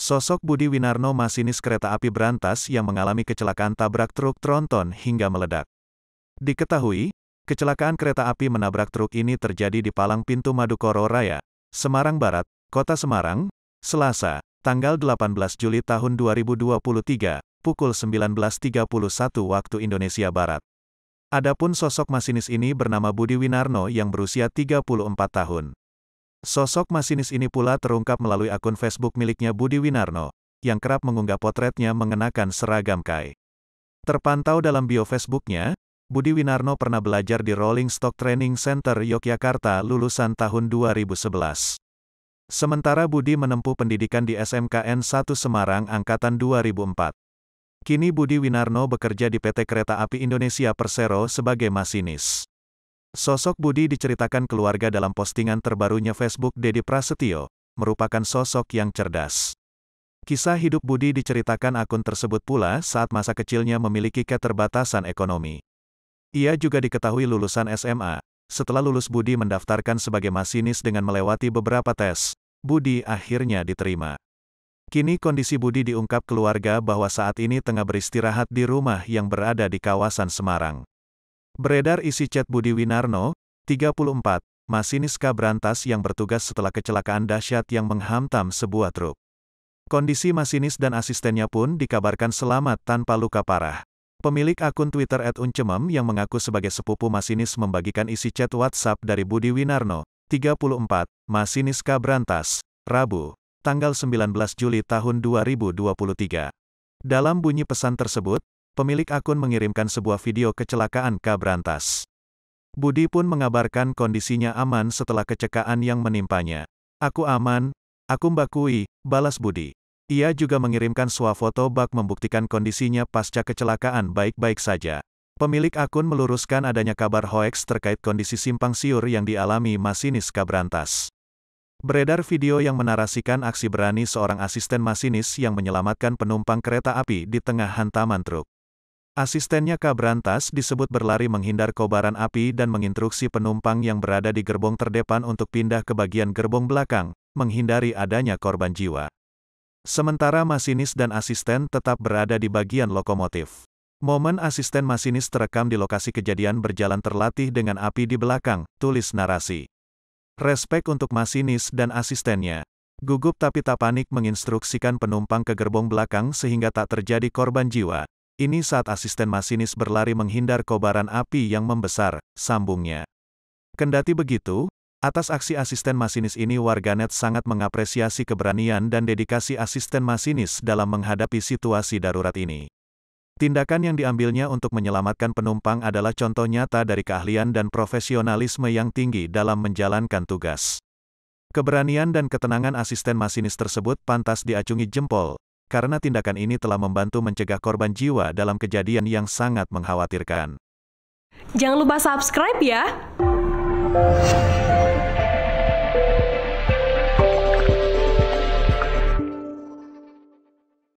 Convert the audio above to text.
Sosok Budi Winarno masinis kereta api berantas yang mengalami kecelakaan tabrak truk tronton hingga meledak. Diketahui, kecelakaan kereta api menabrak truk ini terjadi di Palang Pintu Madukoro Raya, Semarang Barat, Kota Semarang, Selasa, tanggal 18 Juli tahun 2023, pukul 19.31 waktu Indonesia Barat. Adapun sosok masinis ini bernama Budi Winarno yang berusia 34 tahun. Sosok masinis ini pula terungkap melalui akun Facebook miliknya Budi Winarno, yang kerap mengunggah potretnya mengenakan seragam KAI. Terpantau dalam bio Facebooknya, Budi Winarno pernah belajar di Rolling Stock Training Center Yogyakarta lulusan tahun 2011. Sementara Budi menempuh pendidikan di SMKN 1 Semarang Angkatan 2004. Kini Budi Winarno bekerja di PT Kereta Api Indonesia Persero sebagai masinis. Sosok Budi diceritakan keluarga dalam postingan terbarunya Facebook Dedi Prasetyo, merupakan sosok yang cerdas. Kisah hidup Budi diceritakan akun tersebut pula saat masa kecilnya memiliki keterbatasan ekonomi. Ia juga diketahui lulusan SMA. Setelah lulus Budi mendaftarkan sebagai masinis dengan melewati beberapa tes, Budi akhirnya diterima. Kini kondisi Budi diungkap keluarga bahwa saat ini tengah beristirahat di rumah yang berada di kawasan Semarang. Beredar isi chat Budi Winarno, 34, masinis Kabrantas yang bertugas setelah kecelakaan dahsyat yang menghantam sebuah truk. Kondisi masinis dan asistennya pun dikabarkan selamat tanpa luka parah. Pemilik akun Twitter @uncemem yang mengaku sebagai sepupu masinis membagikan isi chat WhatsApp dari Budi Winarno, 34, masinis Kabrantas, Rabu, tanggal 19 Juli tahun 2023. Dalam bunyi pesan tersebut, pemilik akun mengirimkan sebuah video kecelakaan Kabrantas. Budi pun mengabarkan kondisinya aman setelah kecekaan yang menimpanya. Aku aman, aku mbakui, balas Budi. Ia juga mengirimkan swafoto bak membuktikan kondisinya pasca kecelakaan baik-baik saja. Pemilik akun meluruskan adanya kabar hoax terkait kondisi simpang siur yang dialami masinis Kabrantas. Beredar video yang menarasikan aksi berani seorang asisten masinis yang menyelamatkan penumpang kereta api di tengah hantaman truk. Asistennya Kabrantas disebut berlari menghindar kobaran api dan menginstruksi penumpang yang berada di gerbong terdepan untuk pindah ke bagian gerbong belakang, menghindari adanya korban jiwa. Sementara masinis dan asisten tetap berada di bagian lokomotif. Momen asisten masinis terekam di lokasi kejadian berjalan terlatih dengan api di belakang, tulis narasi. Respek untuk masinis dan asistennya. Gugup tapi tak panik menginstruksikan penumpang ke gerbong belakang sehingga tak terjadi korban jiwa. Ini saat asisten masinis berlari menghindar kobaran api yang membesar, sambungnya. Kendati begitu, atas aksi asisten masinis ini warganet sangat mengapresiasi keberanian dan dedikasi asisten masinis dalam menghadapi situasi darurat ini. Tindakan yang diambilnya untuk menyelamatkan penumpang adalah contoh nyata dari keahlian dan profesionalisme yang tinggi dalam menjalankan tugas. Keberanian dan ketenangan asisten masinis tersebut pantas diacungi jempol, karena tindakan ini telah membantu mencegah korban jiwa dalam kejadian yang sangat mengkhawatirkan. Jangan lupa subscribe ya!